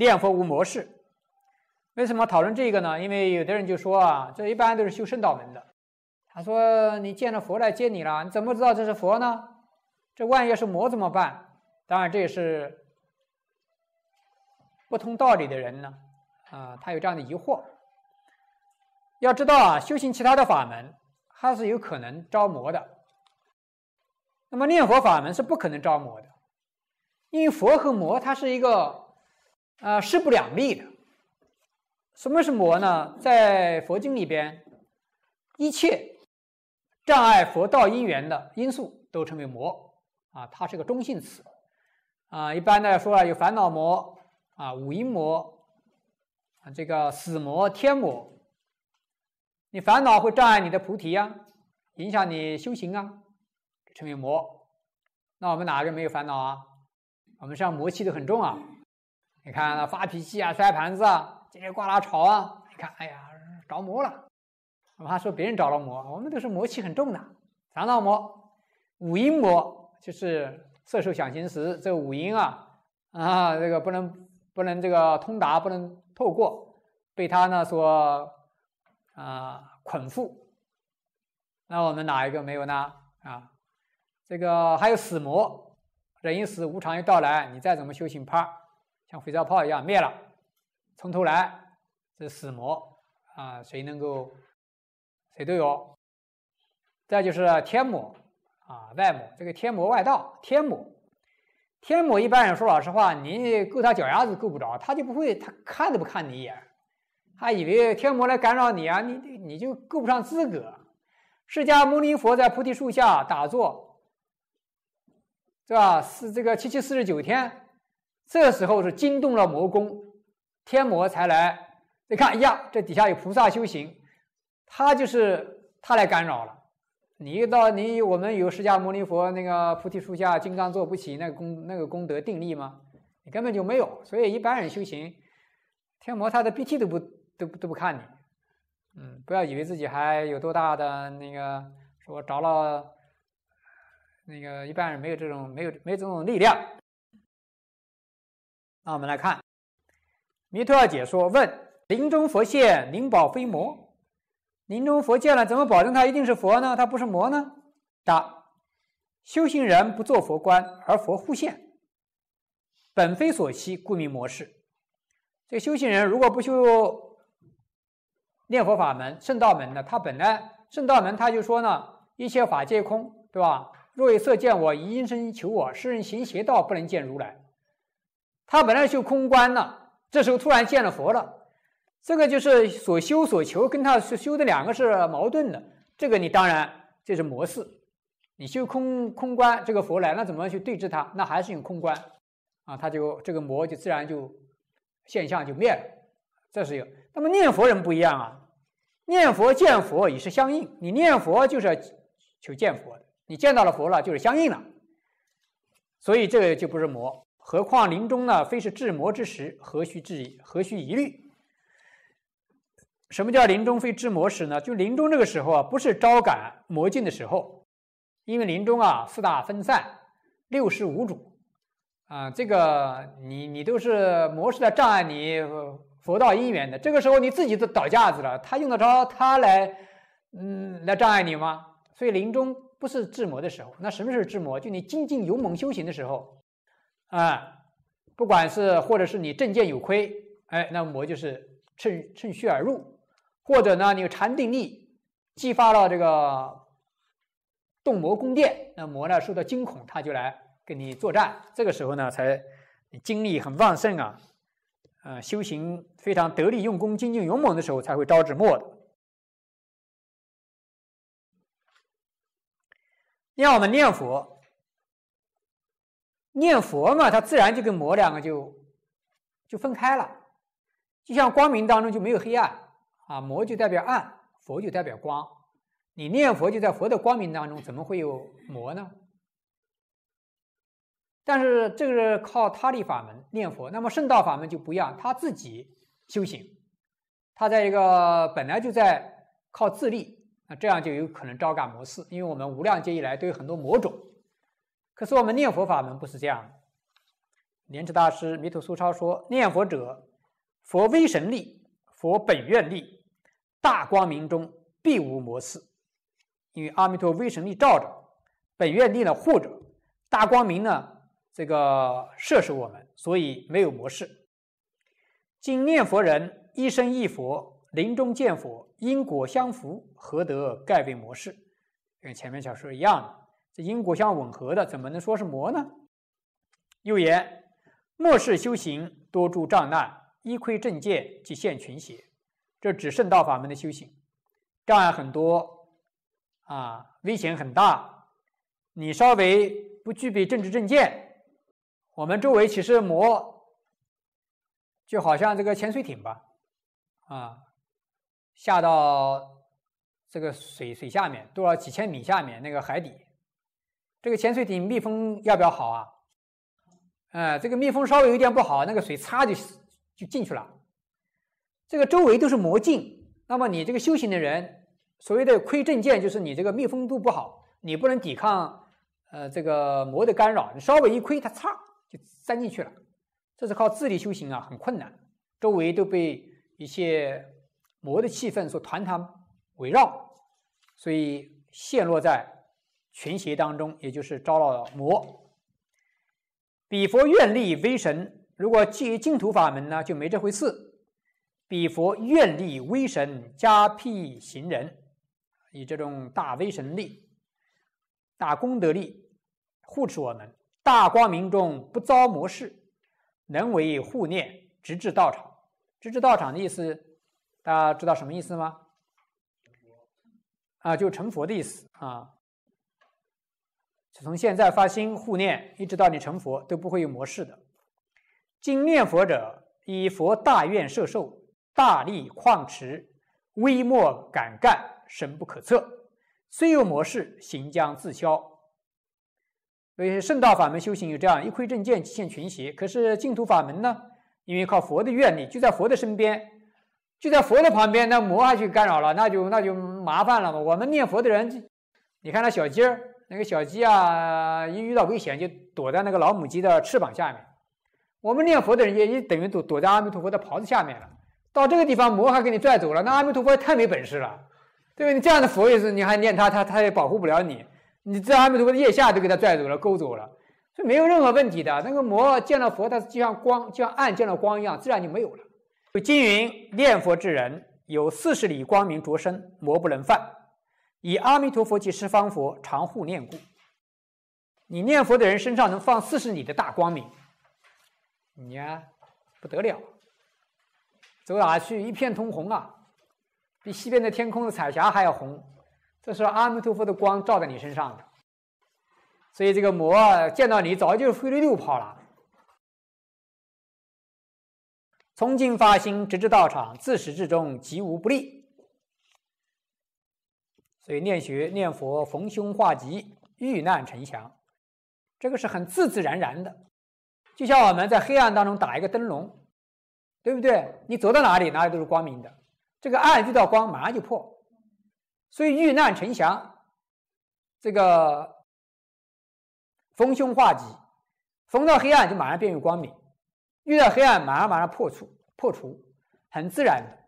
念佛无魔事，为什么讨论这个呢？因为有的人就说啊，这一般都是修圣道门的。他说：“你见了佛来接你了，你怎么知道这是佛呢？这万一要是魔怎么办？”当然，这也是不通道理的人呢。啊，他有这样的疑惑。要知道啊，修行其他的法门他是有可能招魔的。那么念佛法门是不可能招魔的，因为佛和魔它是一个。啊，势不两立的。什么是魔呢？在佛经里边，一切障碍佛道因缘的因素都称为魔。啊，它是个中性词。啊，一般的说啊，有烦恼魔啊、五阴魔啊、这个死魔、天魔。你烦恼会障碍你的菩提啊，影响你修行啊，称为魔。那我们哪个没有烦恼啊？我们身上魔气都很重啊。你看他发脾气啊，摔盘子啊，叽里呱啦吵啊。你看，哎呀，着魔了。我还说别人着了魔，我们都是魔气很重的，三道魔，五阴魔，就是色受想行识这五阴啊，啊，这个不能不能这个通达，不能透过，被他呢所啊捆缚。那我们哪一个没有呢？啊，这个还有死魔，人一死，无常又到来，你再怎么修行，啪！像肥皂泡一样灭了，从头来，这是死魔啊！谁能够，谁都有。再就是天魔啊，外魔，这个天魔外道，天魔。天魔一般人说老实话，你够他脚丫子够不着，他就不会，他看都不看你一眼，他以为天魔来干扰你啊！你你就够不上资格。释迦牟尼佛在菩提树下打坐，是吧？是这个七七四十九天。这个时候是惊动了魔宫，天魔才来。你看，呀，这底下有菩萨修行，他就是他来干扰了。你到你我们有释迦牟尼佛那个菩提树下金刚坐不起那个功那个功德定力吗？你根本就没有，所以一般人修行，天魔他的鼻涕都不都都不看你。嗯，不要以为自己还有多大的那个，说着了那个一般人没有这种没有没有这种力量。那我们来看，弥陀二解说：“问，临终佛现，灵宝非魔。临终佛见了，怎么保证他一定是佛呢？他不是魔呢？”答：修行人不做佛观，而佛互现，本非所期，故名模式。这个修行人如果不修念佛法门、圣道门呢？他本来圣道门，他就说呢：“一切法皆空，对吧？若以色见我，以音声求我，是人行邪道，不能见如来。”他本来修空观了，这时候突然见了佛了，这个就是所修所求跟他修修的两个是矛盾的。这个你当然这是模式，你修空空观，这个佛来，那怎么去对治他？那还是用空观啊，他就这个魔就自然就现象就灭了。这是有，那么念佛人不一样啊，念佛见佛也是相应，你念佛就是要求见佛的，你见到了佛了就是相应了，所以这个就不是魔。何况临终呢，非是至魔之时，何须质疑？何须疑虑？什么叫临终非至魔时呢？就临终这个时候啊，不是招感魔境的时候，因为临终啊，四大分散，六识无主啊，这个你你都是魔事来障碍你佛道因缘的。这个时候你自己都倒架子了，他用得着他来嗯来障碍你吗？所以临终不是至魔的时候。那什么是至魔？就你精进勇猛修行的时候。啊，不管是或者是你证见有亏，哎，那魔就是趁趁虚而入；或者呢，你有禅定力，激发了这个动魔宫殿，那魔呢受到惊恐，他就来跟你作战。这个时候呢，才精力很旺盛啊，呃，修行非常得力，用功精进勇猛的时候，才会招致魔。让我们念佛。念佛嘛，它自然就跟魔两个就就分开了，就像光明当中就没有黑暗啊，魔就代表暗，佛就代表光，你念佛就在佛的光明当中，怎么会有魔呢？但是这个是靠他力法门念佛，那么圣道法门就不一样，他自己修行，他在一个本来就在靠自立，那这样就有可能招感魔事，因为我们无量劫以来都有很多魔种。可是我们念佛法门不是这样。莲池大师、弥陀苏超说：“念佛者，佛微神力，佛本愿力，大光明中必无魔事。因为阿弥陀微神力照着，本愿力呢护着，大光明呢这个摄食我们，所以没有魔事。今念佛人一生一佛，临终见佛，因果相符，何得盖为魔事？跟前面小说一样的。”这因果相吻合的，怎么能说是魔呢？又言末世修行多诸障难，依亏正见即现群邪。这只圣道法门的修行，障碍很多，啊，危险很大。你稍微不具备政治正见，我们周围其实魔就好像这个潜水艇吧，啊，下到这个水水下面多少几千米下面那个海底。这个潜水艇密封要不要好啊？呃，这个密封稍微有一点不好，那个水擦就就进去了。这个周围都是魔镜，那么你这个修行的人，所谓的窥正见，就是你这个密封度不好，你不能抵抗呃这个魔的干扰，你稍微一窥，它擦就钻进去了。这是靠自力修行啊，很困难。周围都被一些魔的气氛所团团围绕，所以陷落在。群邪当中，也就是招了魔。比佛愿力威神，如果基于净土法门呢，就没这回事。比佛愿力威神加辟行人，以这种大威神力、大功德力护持我们。大光明中不遭魔事，能为护念，直至道场。直至道场的意思，大家知道什么意思吗？啊，就成佛的意思啊。从现在发心护念，一直到你成佛，都不会有模式的。今念佛者，以佛大愿摄受，大力旷持，微末敢干，深不可测。虽有模式，行将自消。所以圣道法门修行有这样一窥正见，即现群邪。可是净土法门呢？因为靠佛的愿力，就在佛的身边，就在佛的旁边。那魔还去干扰了，那就那就麻烦了嘛。我们念佛的人，你看那小鸡儿。那个小鸡啊，一遇到危险就躲在那个老母鸡的翅膀下面。我们念佛的人也一等于躲躲在阿弥陀佛的袍子下面了。到这个地方魔还给你拽走了，那阿弥陀佛太没本事了，对吧？你这样的佛意思，你还念他，他他也保护不了你。你在阿弥陀佛的腋下都给他拽走了，勾走了，是没有任何问题的。那个魔见了佛，他就像光就像暗见了光一样，自然就没有了。有金云念佛之人，有四十里光明着身，魔不能犯。以阿弥陀佛及十方佛常护念故，你念佛的人身上能放四十里的大光明，你呀不得了，走哪去一片通红啊，比西边的天空的彩霞还要红。这是阿弥陀佛的光照在你身上，所以这个魔见到你早就灰溜溜跑了。从今发心直至道场，自始至终极无不利。所以念学念佛，逢凶化吉，遇难成祥，这个是很自自然然的。就像我们在黑暗当中打一个灯笼，对不对？你走到哪里，哪里都是光明的。这个暗遇到光，马上就破。所以遇难成祥，这个逢凶化吉，逢到黑暗就马上变为光明，遇到黑暗马上马上破除破除，很自然。的。